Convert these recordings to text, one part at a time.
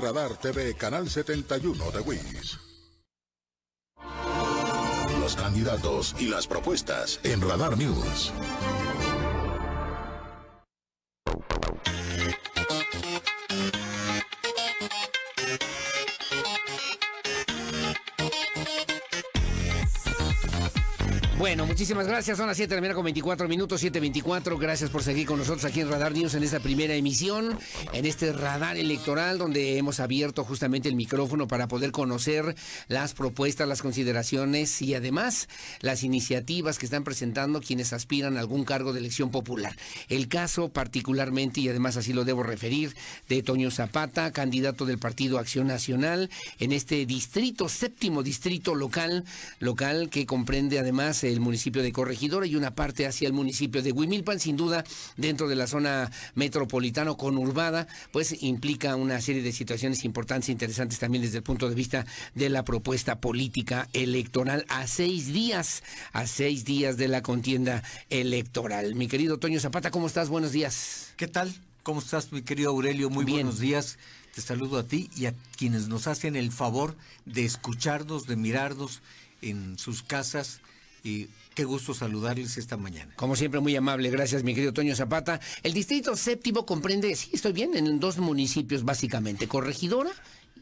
Radar TV, Canal 71 de WIS. Los candidatos y las propuestas en Radar News. Bueno, muchísimas gracias. Son las 7 de la mañana con 24 minutos, 7.24. Gracias por seguir con nosotros aquí en Radar News en esta primera emisión, en este radar electoral donde hemos abierto justamente el micrófono para poder conocer las propuestas, las consideraciones y además las iniciativas que están presentando quienes aspiran a algún cargo de elección popular. El caso particularmente, y además así lo debo referir, de Toño Zapata, candidato del Partido Acción Nacional en este distrito, séptimo distrito local, local que comprende además el municipio de Corregidora y una parte hacia el municipio de Huimilpan, sin duda dentro de la zona metropolitana conurbada, pues implica una serie de situaciones importantes e interesantes también desde el punto de vista de la propuesta política electoral a seis días, a seis días de la contienda electoral. Mi querido Toño Zapata, ¿cómo estás? Buenos días. ¿Qué tal? ¿Cómo estás, mi querido Aurelio? Muy buenos días. Te saludo a ti y a quienes nos hacen el favor de escucharnos, de mirarnos en sus casas, y qué gusto saludarles esta mañana. Como siempre, muy amable. Gracias, mi querido Toño Zapata. El distrito séptimo comprende, sí, estoy bien, en dos municipios básicamente, Corregidora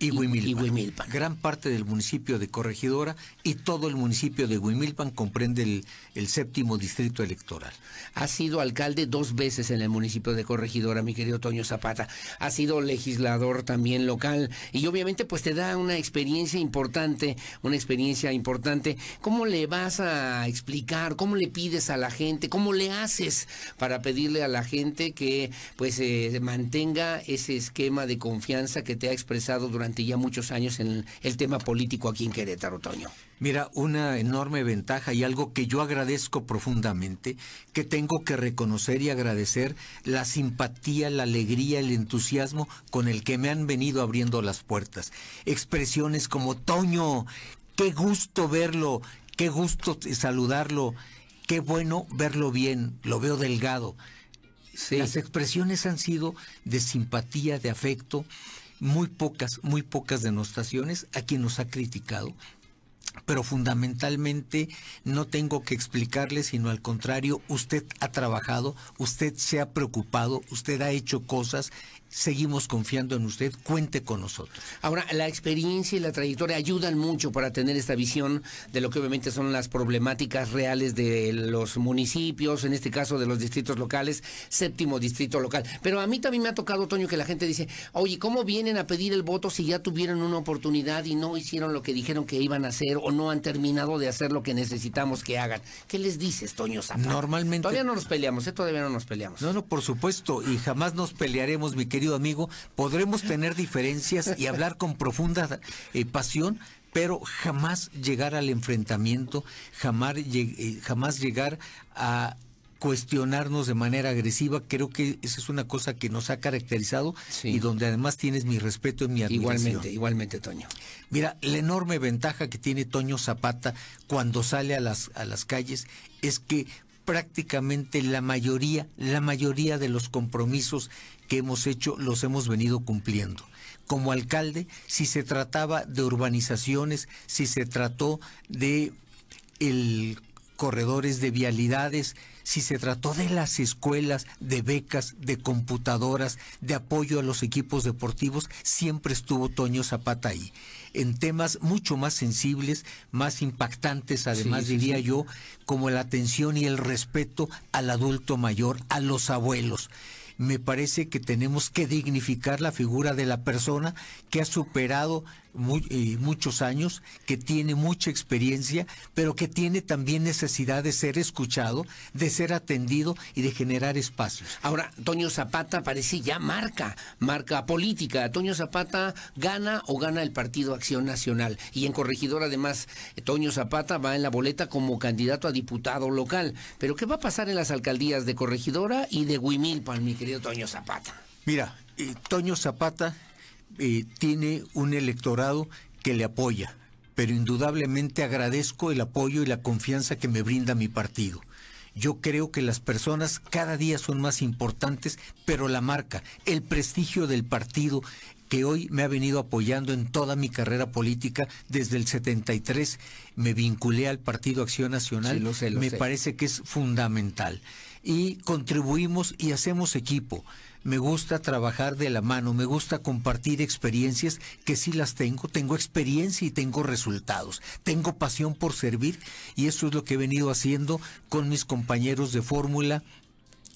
y Huimilpan. Gran parte del municipio de Corregidora y todo el municipio de Huimilpan comprende el, séptimo distrito electoral. Ha sido alcalde dos veces en el municipio de Corregidora, mi querido Toño Zapata. Ha sido legislador también local y obviamente pues te da una experiencia importante, una experiencia importante. ¿Cómo le vas a explicar? ¿Cómo le pides a la gente? ¿Cómo le haces para pedirle a la gente que pues eh, mantenga ese esquema de confianza que te ha expresado durante ya muchos años en el tema político aquí en Querétaro, Toño. Mira, una enorme ventaja y algo que yo agradezco profundamente, que tengo que reconocer y agradecer la simpatía, la alegría, el entusiasmo con el que me han venido abriendo las puertas. Expresiones como Toño, qué gusto verlo, qué gusto saludarlo, qué bueno verlo bien, lo veo delgado. Las expresiones han sido de simpatía, de afecto, muy pocas, muy pocas denostaciones a quien nos ha criticado pero fundamentalmente no tengo que explicarle, sino al contrario, usted ha trabajado, usted se ha preocupado, usted ha hecho cosas, seguimos confiando en usted, cuente con nosotros. Ahora, la experiencia y la trayectoria ayudan mucho para tener esta visión de lo que obviamente son las problemáticas reales de los municipios, en este caso de los distritos locales, séptimo distrito local. Pero a mí también me ha tocado, Toño, que la gente dice, oye, ¿cómo vienen a pedir el voto si ya tuvieron una oportunidad y no hicieron lo que dijeron que iban a hacer? no han terminado de hacer lo que necesitamos que hagan. ¿Qué les dices, Toño Zapata? Normalmente. Todavía no nos peleamos, ¿eh? Todavía no nos peleamos. No, no, por supuesto, y jamás nos pelearemos, mi querido amigo. Podremos tener diferencias y hablar con profunda eh, pasión, pero jamás llegar al enfrentamiento, eh, jamás llegar a cuestionarnos de manera agresiva. Creo que esa es una cosa que nos ha caracterizado y donde además tienes mi respeto y mi admiración. Igualmente, igualmente, Toño. Mira, la enorme ventaja que tiene Toño Zapata cuando sale a las, a las calles es que prácticamente la mayoría, la mayoría de los compromisos que hemos hecho los hemos venido cumpliendo. Como alcalde, si se trataba de urbanizaciones, si se trató de el, corredores de vialidades, si se trató de las escuelas, de becas, de computadoras, de apoyo a los equipos deportivos, siempre estuvo Toño Zapata ahí. En temas mucho más sensibles, más impactantes, además diría yo, como la atención y el respeto al adulto mayor, a los abuelos me parece que tenemos que dignificar la figura de la persona que ha superado muchos años, que tiene mucha experiencia, pero que tiene también necesidad de ser escuchado, de ser atendido y de generar espacios. Ahora, Toño Zapata parece ya marca, marca política. Toño Zapata gana o gana el Partido Acción Nacional. Y en corregidora además, Toño Zapata va en la boleta como candidato a diputado local. Pero, ¿qué va a pasar en las alcaldías de Corregidora y de Huimilpan, mi querido Toño Zapata? Mira, eh, Toño Zapata eh, tiene un electorado que le apoya, pero indudablemente agradezco el apoyo y la confianza que me brinda mi partido. Yo creo que las personas cada día son más importantes, pero la marca, el prestigio del partido que hoy me ha venido apoyando en toda mi carrera política, desde el 73 me vinculé al Partido Acción Nacional, me parece que es fundamental y contribuimos y hacemos equipo. Me gusta trabajar de la mano, me gusta compartir experiencias que sí las tengo, tengo experiencia y tengo resultados, tengo pasión por servir y eso es lo que he venido haciendo con mis compañeros de fórmula,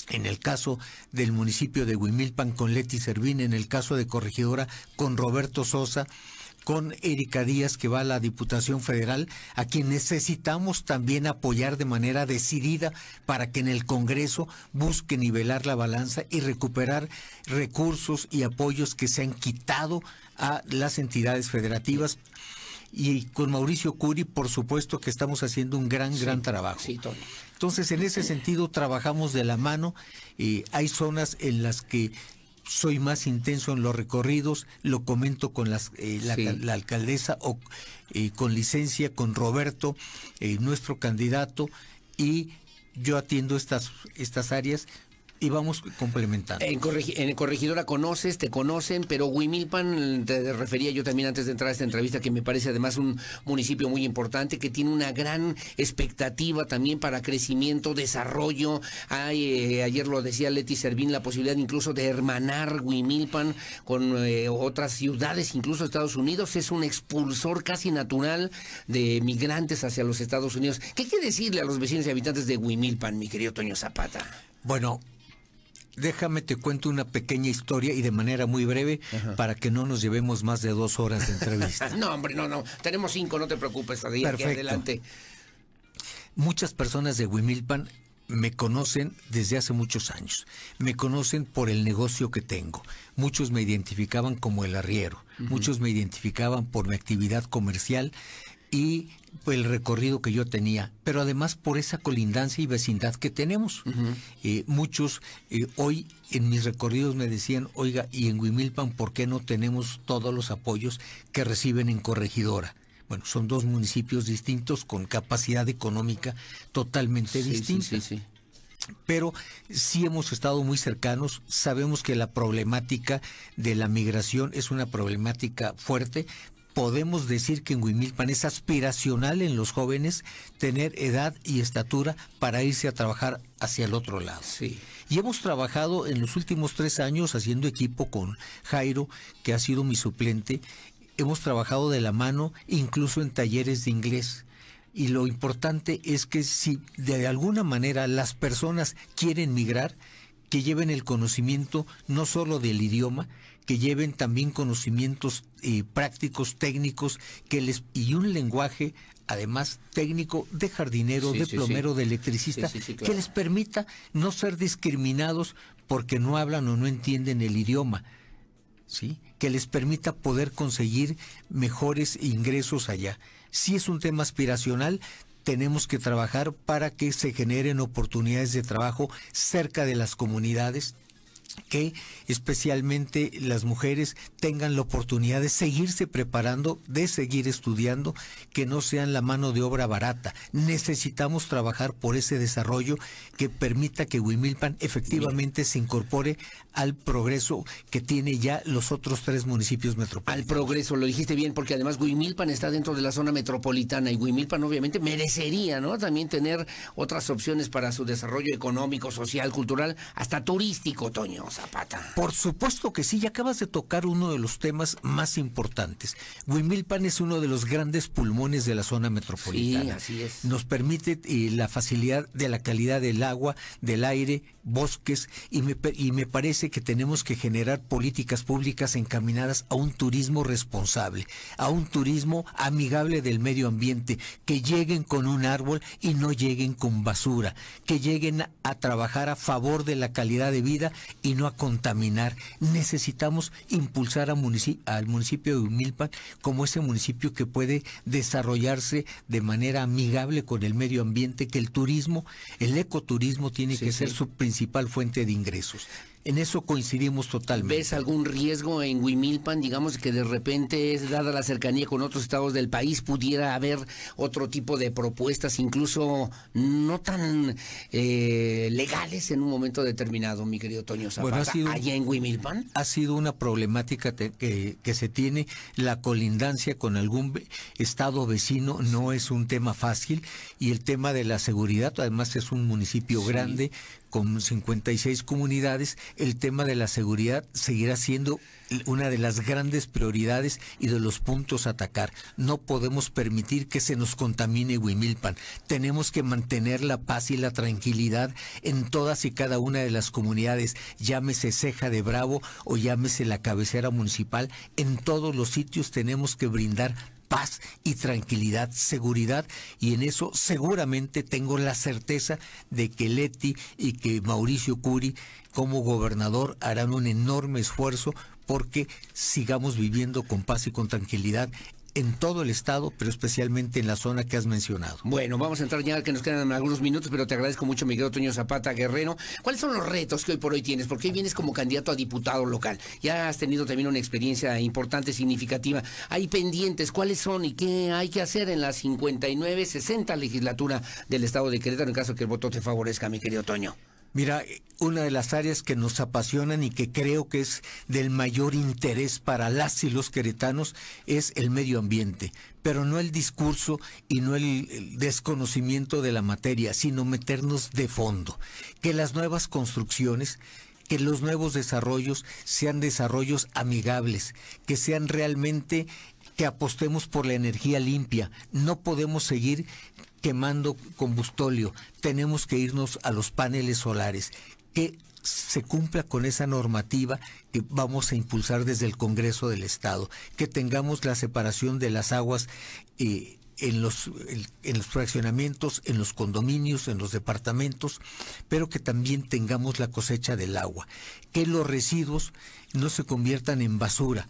en el caso del municipio de Huimilpan con Leti Servín, en el caso de Corregidora con Roberto Sosa, con Erika Díaz, que va a la Diputación Federal, a quien necesitamos también apoyar de manera decidida para que en el Congreso busque nivelar la balanza y recuperar recursos y apoyos que se han quitado a las entidades federativas. Y con Mauricio Curi, por supuesto que estamos haciendo un gran, gran trabajo. Entonces, en ese sentido, trabajamos de la mano. y eh, hay zonas en las que soy más intenso en los recorridos, lo comento con eh, la, alcaldesa o eh, con licencia, con Roberto, eh, nuestro candidato, y yo atiendo estas, estas áreas y vamos complementando. En, en, Corregidora conoces, te conocen, pero Huimilpan, te refería yo también antes de entrar a esta entrevista, que me parece además un municipio muy importante, que tiene una gran expectativa también para crecimiento, desarrollo. Eh, ayer lo decía Leti Servín, la posibilidad incluso de hermanar Huimilpan con eh, otras ciudades, incluso Estados Unidos. Es un expulsor casi natural de migrantes hacia los Estados Unidos. ¿Qué quiere decirle a los vecinos y habitantes de Huimilpan, mi querido Toño Zapata? Bueno, déjame te cuento una pequeña historia y de manera muy breve para que no nos llevemos más de dos horas de entrevista. no, hombre, no, no. Tenemos cinco, no te preocupes, adelante. Muchas personas de Huimilpan me conocen desde hace muchos años. Me conocen por el negocio que tengo. Muchos me identificaban como el arriero. Muchos me identificaban por mi actividad comercial y el recorrido que yo tenía, pero además por esa colindancia y vecindad que tenemos. Eh, muchos eh, hoy en mis recorridos me decían, oiga, ¿y en Huimilpan por qué no tenemos todos los apoyos que reciben en Corregidora? Bueno, son dos municipios distintos con capacidad económica totalmente distinta. pero sí hemos estado muy cercanos, sabemos que la problemática de la migración es una problemática fuerte, podemos decir que en Huimilpan es aspiracional en los jóvenes tener edad y estatura para irse a trabajar hacia el otro lado. Y hemos trabajado en los últimos tres años haciendo equipo con Jairo, que ha sido mi suplente. Hemos trabajado de la mano, incluso en talleres de inglés. Y lo importante es que si de alguna manera las personas quieren migrar, que lleven el conocimiento no solo del idioma, que lleven también conocimientos eh, prácticos, técnicos, que les y un lenguaje además técnico de jardinero, de plomero, de electricista, que les permita no ser discriminados porque no hablan o no entienden el idioma. ¿Sí? que les permita poder conseguir mejores ingresos allá. Si es un tema aspiracional, tenemos que trabajar para que se generen oportunidades de trabajo cerca de las comunidades que especialmente las mujeres tengan la oportunidad de seguirse preparando, de seguir estudiando, que no sean la mano de obra barata. Necesitamos trabajar por ese desarrollo que permita que Huimilpan efectivamente se incorpore al progreso que tiene ya los otros tres municipios metropolitanos. Al progreso, lo dijiste bien, porque además Huimilpan está dentro de la zona metropolitana y Huimilpan obviamente merecería, ¿no? También tener otras opciones para su desarrollo económico, social, cultural, hasta turístico, Toño. Por supuesto que sí, ya acabas de tocar uno de los temas más importantes. Huimilpan es uno de los grandes pulmones de la zona metropolitana. Sí, así es. Nos permite eh, la facilidad de la calidad del agua, del aire bosques y me, y me parece que tenemos que generar políticas públicas encaminadas a un turismo responsable, a un turismo amigable del medio ambiente, que lleguen con un árbol y no lleguen con basura, que lleguen a trabajar a favor de la calidad de vida y no a contaminar. Necesitamos impulsar al municipio de Humilpan como ese municipio que puede desarrollarse de manera amigable con el medio ambiente, que el turismo, el ecoturismo tiene que ser su principal principal fuente de ingresos. En eso coincidimos totalmente. ¿Ves algún riesgo en Huimilpan, digamos, que de repente, dada la cercanía con otros estados del país, pudiera haber otro tipo de propuestas, incluso no tan eh, legales en un momento determinado, mi querido Toño Zapata, ha sido, allá en Huimilpan? Ha sido una problemática que, se tiene, la colindancia con algún estado vecino no es un tema fácil y el tema de la seguridad, además es un municipio grande con 56 comunidades, el tema de la seguridad seguirá siendo una de las grandes prioridades y de los puntos a atacar. No podemos permitir que se nos contamine Huimilpan. Tenemos que mantener la paz y la tranquilidad en todas y cada una de las comunidades, llámese Ceja de Bravo o llámese la cabecera municipal. En todos los sitios tenemos que brindar paz y tranquilidad, seguridad, y en eso seguramente tengo la certeza de que Leti y que Mauricio Curi como gobernador harán un enorme esfuerzo porque sigamos viviendo con paz y con tranquilidad en todo el estado, pero especialmente en la zona que has mencionado. Bueno, vamos a entrar ya que nos quedan algunos minutos, pero te agradezco mucho, mi querido Toño Zapata Guerrero. ¿Cuáles son los retos que hoy por hoy tienes? Porque hoy vienes como candidato a diputado local. Ya has tenido también una experiencia importante, significativa. Hay pendientes, ¿cuáles son y qué hay que hacer en la 59-60 legislatura del estado de Querétaro en caso que el voto te favorezca, mi querido Toño? Mira, una de las áreas que nos apasionan y que creo que es del mayor interés para las y los queretanos es el medio ambiente, pero no el discurso y no el, desconocimiento de la materia, sino meternos de fondo. Que las nuevas construcciones, que los nuevos desarrollos sean desarrollos amigables, que sean realmente que apostemos por la energía limpia. No podemos seguir quemando combustóleo. Tenemos que irnos a los paneles solares. Que se cumpla con esa normativa que vamos a impulsar desde el Congreso del Estado. Que tengamos la separación de las aguas. Eh, en los fraccionamientos, en los condominios, en los departamentos, pero que también tengamos la cosecha del agua, que los residuos no se conviertan en basura,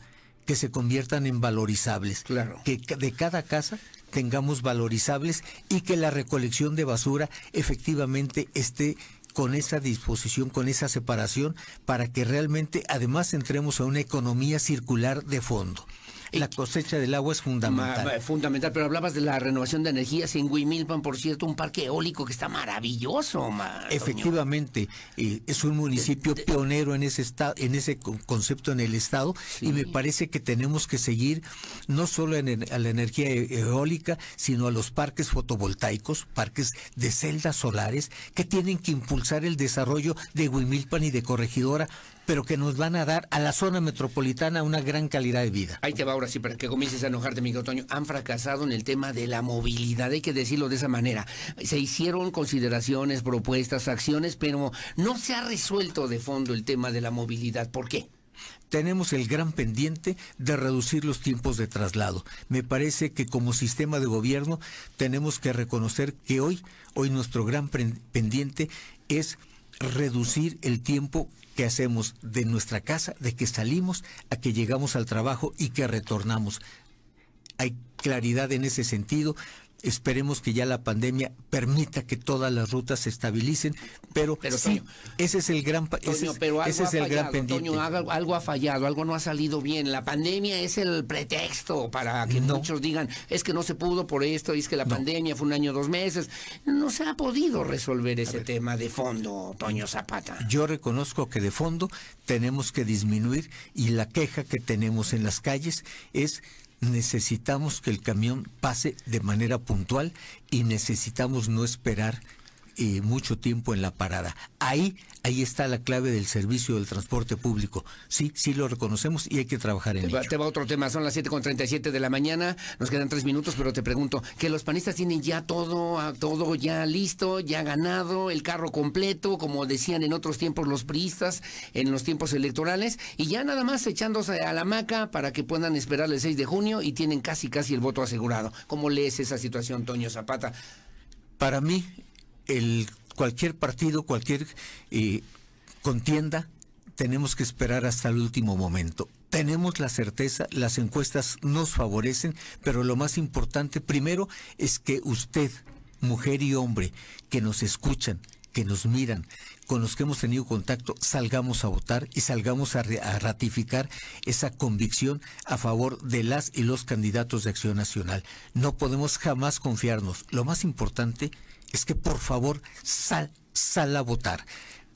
que se conviertan en valorizables. Claro. Que de cada casa tengamos valorizables y que la recolección de basura efectivamente esté con esa disposición, con esa separación, para que realmente además entremos a una economía circular de fondo. La cosecha del agua es fundamental. fundamental, pero hablabas de la renovación de energías en Huimilpan, por cierto, un parque eólico que está maravilloso, Efectivamente, eh, es un municipio pionero en ese estado, en ese concepto en el estado, y me parece que tenemos que seguir no solo en, a la energía e, eólica, sino a los parques fotovoltaicos, parques de celdas solares, que tienen que impulsar el desarrollo de Huimilpan y de Corregidora pero que nos van a dar a la zona metropolitana una gran calidad de vida. Ahí te va ahora sí, para que comiences a enojarte, Miguel otoño Han fracasado en el tema de la movilidad, hay que decirlo de esa manera. Se hicieron consideraciones, propuestas, acciones, pero no se ha resuelto de fondo el tema de la movilidad. ¿Por qué? tenemos el gran pendiente de reducir los tiempos de traslado. Me parece que como sistema de gobierno tenemos que reconocer que hoy, hoy nuestro gran pendiente es reducir el tiempo que hacemos de nuestra casa, de que salimos a que llegamos al trabajo y que retornamos. Hay claridad en ese sentido, Esperemos que ya la pandemia permita que todas las rutas se estabilicen, pero, sí, ese es el gran, pero es el gran Toño, algo, ha fallado, algo no ha salido bien. La pandemia es el pretexto para que muchos digan, es que no se pudo por esto, es que la pandemia fue un año, dos meses. No se ha podido resolver ese tema de fondo, Toño Zapata. Yo reconozco que de fondo tenemos que disminuir y la queja que tenemos en las calles es necesitamos que el camión pase de manera puntual y necesitamos no esperar mucho tiempo en la parada. Ahí, ahí está la clave del servicio del transporte público. Sí, sí lo reconocemos y hay que trabajar en ello. Te va otro tema, son las 7.37 de la mañana, nos quedan tres minutos, pero te pregunto, que los panistas tienen ya todo, todo ya listo, ya ganado, el carro completo, como decían en otros tiempos los priistas, en los tiempos electorales, y ya nada más echándose a la maca para que puedan esperar el 6 de junio y tienen casi, casi el voto asegurado. ¿Cómo lees esa situación, Toño Zapata? Para mí el, cualquier partido, cualquier eh, contienda, tenemos que esperar hasta el último momento. Tenemos la certeza, las encuestas nos favorecen, pero lo más importante primero es que usted, mujer y hombre, que nos escuchan, que nos miran, con los que hemos tenido contacto salgamos a votar y salgamos a, ratificar esa convicción a favor de las y los candidatos de Acción Nacional. No podemos jamás confiarnos. Lo más importante es que por favor sal, sal a votar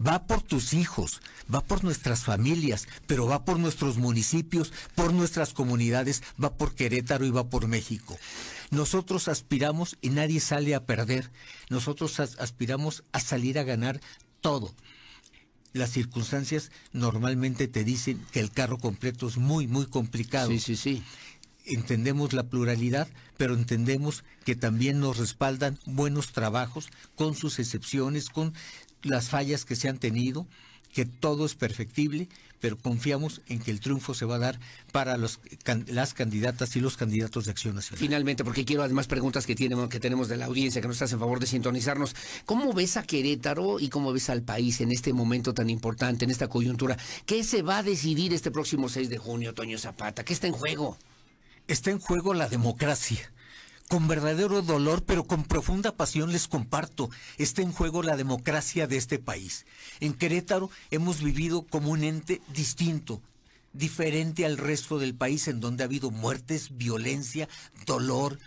va por tus hijos, va por nuestras familias, pero va por nuestros municipios, por nuestras comunidades, va por Querétaro y va por México. Nosotros aspiramos y nadie sale a perder. Nosotros aspiramos a salir a ganar todo. Las circunstancias normalmente te dicen que el carro completo es muy, muy complicado. Sí, sí, sí. Entendemos la pluralidad, pero entendemos que también nos respaldan buenos trabajos con sus excepciones, con las fallas que se han tenido, que todo es perfectible, pero confiamos en que el triunfo se va a dar para las candidatas y los candidatos de Acción Nacional. Finalmente, porque quiero además preguntas que, que tenemos de la audiencia que no estás en favor de sintonizarnos. ¿Cómo ves a Querétaro y cómo ves al país en este momento tan importante, en esta coyuntura? ¿Qué se va a decidir este próximo 6 de junio, Toño Zapata? ¿Qué está en juego? Está en juego la democracia con verdadero dolor, pero con profunda pasión les comparto, está en juego la democracia de este país. En Querétaro hemos vivido como un ente distinto, diferente al resto del país, en donde ha habido muertes, violencia, dolor,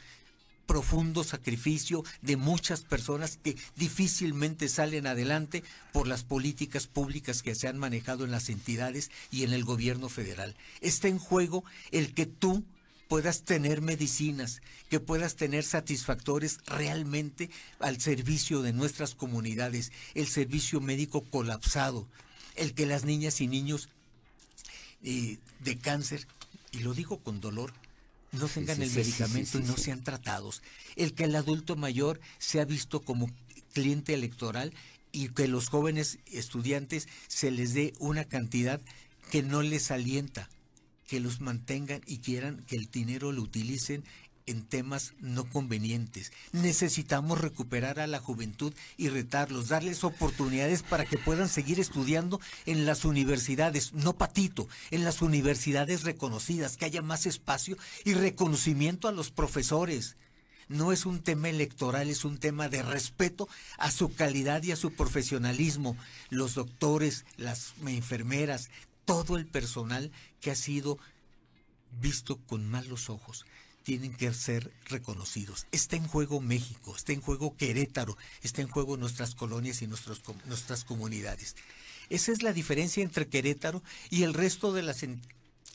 profundo sacrificio de muchas personas que difícilmente salen adelante por las políticas públicas que se han manejado en las entidades y en el gobierno federal. Está en juego el que tú puedas tener medicinas, que puedas tener satisfactores realmente al servicio de nuestras comunidades, el servicio médico colapsado, el que las niñas y niños eh, de cáncer, y lo digo con dolor, no tengan el medicamento y no sean tratados, el que el adulto mayor sea visto como cliente electoral y que los jóvenes estudiantes se les dé una cantidad que no les alienta, que los mantengan y quieran que el dinero lo utilicen en temas no convenientes. Necesitamos recuperar a la juventud y retarlos, darles oportunidades para que puedan seguir estudiando en las universidades, no patito, en las universidades reconocidas, que haya más espacio y reconocimiento a los profesores. No es un tema electoral, es un tema de respeto a su calidad y a su profesionalismo. Los doctores, las enfermeras todo el personal que ha sido visto con malos ojos. Tienen que ser reconocidos. Está en juego México, está en juego Querétaro, está en juego nuestras colonias y nuestras comunidades. Esa es la diferencia entre Querétaro y el resto de las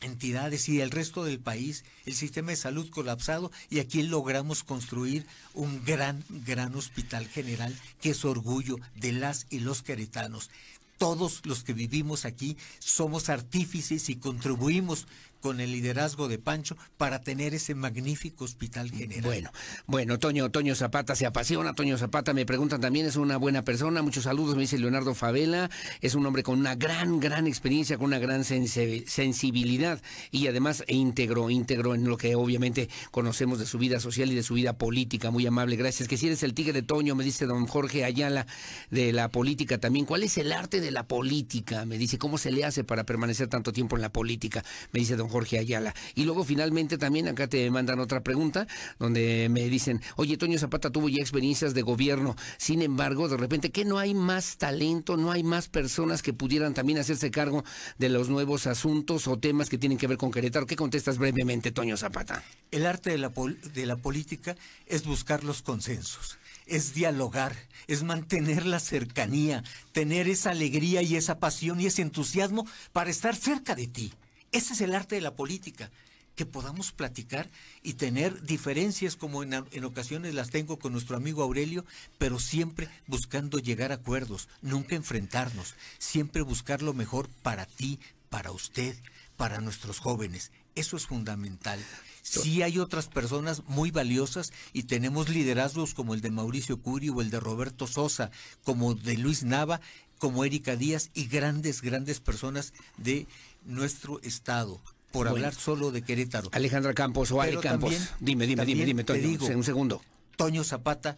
entidades y el resto del país, el sistema de salud colapsado y aquí logramos construir un gran, gran hospital general que es orgullo de las y los queretanos, todos los que vivimos aquí somos artífices y contribuimos con el liderazgo de Pancho para tener ese magnífico hospital general. Bueno, bueno, Toño, Toño Zapata se apasiona, Toño Zapata me preguntan también, es una buena persona, muchos saludos, me dice Leonardo Favela, es un hombre con una gran, gran experiencia, con una gran sensibilidad y además íntegro, íntegro en lo que obviamente conocemos de su vida social y de su vida política, muy amable, gracias. Que si eres el tigre de Toño, me dice don Jorge Ayala, de la política también, ¿cuál es el arte de la política? Me dice, ¿cómo se le hace para permanecer tanto tiempo en la política? Me dice don Jorge Ayala. Y luego finalmente también acá te mandan otra pregunta donde me dicen, oye, Toño Zapata tuvo ya experiencias de gobierno, sin embargo, de repente, ¿qué no hay más talento, no hay más personas que pudieran también hacerse cargo de los nuevos asuntos o temas que tienen que ver con Querétaro. ¿Qué contestas brevemente, Toño Zapata? El arte de la, de la política es buscar los consensos es dialogar, es mantener la cercanía, tener esa alegría y esa pasión y ese entusiasmo para estar cerca de ti. Ese es el arte de la política, que podamos platicar y tener diferencias como en, ocasiones las tengo con nuestro amigo Aurelio, pero siempre buscando llegar a acuerdos, nunca enfrentarnos, siempre buscar lo mejor para ti, para usted, para nuestros jóvenes. Eso es fundamental. Sí hay otras personas muy valiosas y tenemos liderazgos como el de Mauricio Curi o el de Roberto Sosa, como de Luis Nava, como Erika Díaz y grandes, grandes personas de nuestro estado por hablar solo de Querétaro. Alejandra Campos o Ale Campos. Dime, dime, dime, dime, Toño. un segundo. Toño Zapata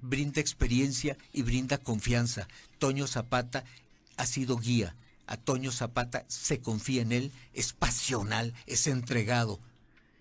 brinda experiencia y brinda confianza. Toño Zapata ha sido guía. A Toño Zapata se confía en él, es pasional, es entregado.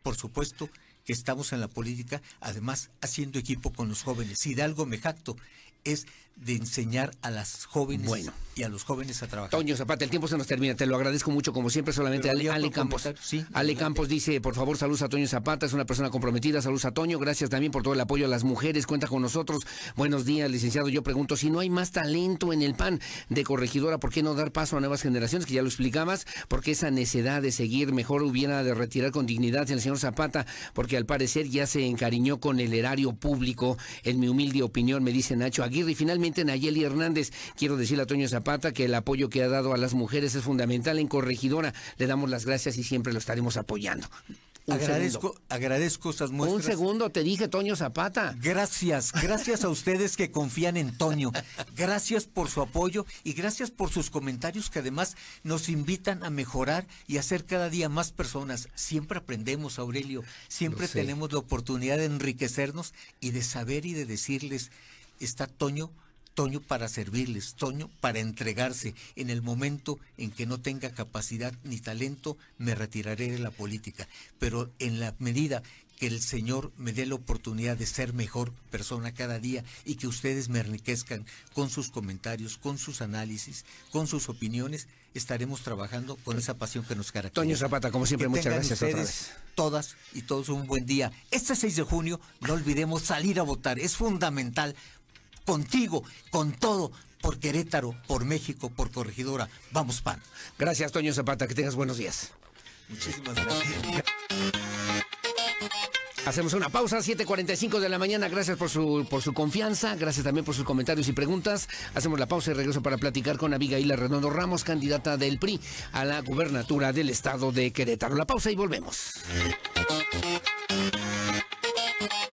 Por supuesto que estamos en la política, además haciendo equipo con los jóvenes. Hidalgo me jacto, es de enseñar a las jóvenes y a los jóvenes a trabajar. Toño Zapata, el tiempo se nos termina, te lo agradezco mucho como siempre, solamente Ale, Campos. Ale Campos dice, por favor, saludos a Toño Zapata, es una persona comprometida, saludos a Toño, gracias también por todo el apoyo a las mujeres, cuenta con nosotros. Buenos días, licenciado, yo pregunto, si no hay más talento en el PAN de corregidora, ¿por qué no dar paso a nuevas generaciones? Que ya lo explicabas, porque esa necedad de seguir, mejor hubiera de retirar con dignidad el señor Zapata, porque al parecer ya se encariñó con el erario público, en mi humilde opinión, me dice Nacho y finalmente, Nayeli Hernández. Quiero decirle a Toño Zapata que el apoyo que ha dado a las mujeres es fundamental en Corregidora. Le damos las gracias y siempre lo estaremos apoyando. agradezco, agradezco estas Un segundo, te dije Toño Zapata. Gracias, gracias a ustedes que confían en Toño. Gracias por su apoyo y gracias por sus comentarios que además nos invitan a mejorar y a ser cada día más personas. Siempre aprendemos, Aurelio. Siempre tenemos la oportunidad de enriquecernos y de saber y de decirles está Toño, Toño para servirles, Toño para entregarse. En el momento en que no tenga capacidad ni talento, me retiraré de la política. Pero en la medida que el Señor me dé la oportunidad de ser mejor persona cada día y que ustedes me enriquezcan con sus comentarios, con sus análisis, con sus opiniones, estaremos trabajando con esa pasión que nos caracteriza. Toño Zapata, como siempre, muchas gracias otra Todas y todos un buen día. Este 6 de junio no olvidemos salir a votar, es fundamental contigo, con todo, por Querétaro, por México, por Corregidora. Vamos, pan. Gracias, Toño Zapata. Que tengas buenos días. Muchísimas gracias. Hacemos una pausa, 7.45 de la mañana. Gracias por su, por su confianza, gracias también por sus comentarios y preguntas. Hacemos la pausa y regreso para platicar con Abigail Arredondo Ramos, candidata del PRI a la gubernatura del estado de Querétaro. La pausa y volvemos.